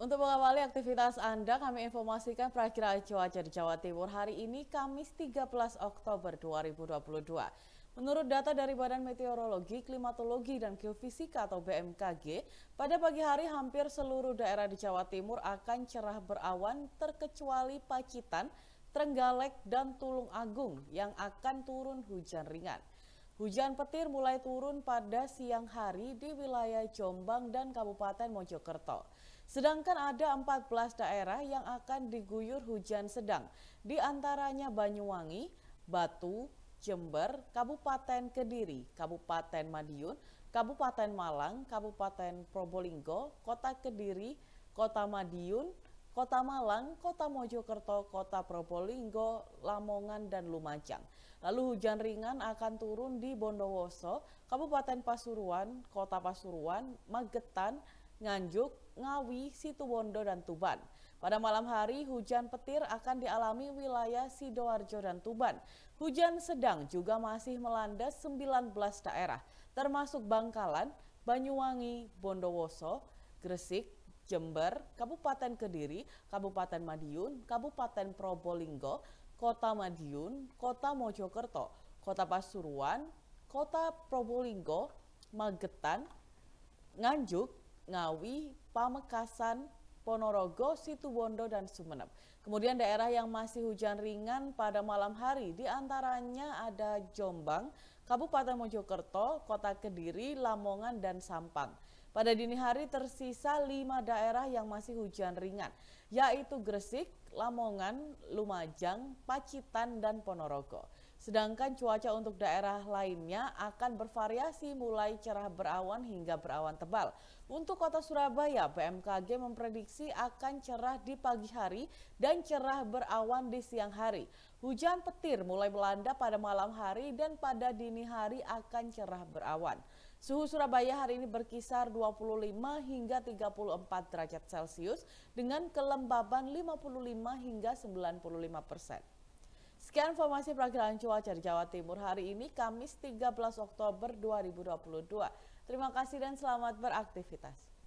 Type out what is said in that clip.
Untuk mengawali aktivitas Anda, kami informasikan perakiraan cuaca di Jawa Timur hari ini Kamis 13 Oktober 2022. Menurut data dari Badan Meteorologi, Klimatologi, dan Geofisika atau BMKG, pada pagi hari hampir seluruh daerah di Jawa Timur akan cerah berawan terkecuali Pacitan, Trenggalek, dan Tulung Agung yang akan turun hujan ringan. Hujan petir mulai turun pada siang hari di wilayah Jombang dan Kabupaten Mojokerto. Sedangkan ada 14 daerah yang akan diguyur hujan sedang, di antaranya Banyuwangi, Batu, Jember, Kabupaten Kediri, Kabupaten Madiun, Kabupaten Malang, Kabupaten Probolinggo, Kota Kediri, Kota Madiun, Kota Malang, Kota Mojokerto, Kota Probolinggo, Lamongan, dan Lumajang. Lalu hujan ringan akan turun di Bondowoso, Kabupaten Pasuruan, Kota Pasuruan, Magetan, Nganjuk, Ngawi, Situbondo, dan Tuban. Pada malam hari, hujan petir akan dialami wilayah Sidoarjo dan Tuban. Hujan sedang juga masih melanda 19 daerah, termasuk Bangkalan, Banyuwangi, Bondowoso, Gresik, Jember, Kabupaten Kediri, Kabupaten Madiun, Kabupaten Probolinggo, Kota Madiun, Kota Mojokerto, Kota Pasuruan, Kota Probolinggo, Magetan, Nganjuk, Ngawi, Pamekasan, Ponorogo, Situbondo, dan Sumeneb. Kemudian daerah yang masih hujan ringan pada malam hari diantaranya ada Jombang, Kabupaten Mojokerto, Kota Kediri, Lamongan, dan Sampang. Pada dini hari tersisa lima daerah yang masih hujan ringan, yaitu Gresik, Lamongan, Lumajang, Pacitan, dan Ponorogo. Sedangkan cuaca untuk daerah lainnya akan bervariasi mulai cerah berawan hingga berawan tebal. Untuk kota Surabaya, BMKG memprediksi akan cerah di pagi hari dan cerah berawan di siang hari. Hujan petir mulai melanda pada malam hari dan pada dini hari akan cerah berawan. Suhu Surabaya hari ini berkisar 25 hingga 34 derajat Celcius dengan kelembaban 55 hingga 95 persen. Sekian informasi perakhiran cuaca di Jawa Timur hari ini Kamis 13 Oktober 2022. Terima kasih dan selamat beraktivitas.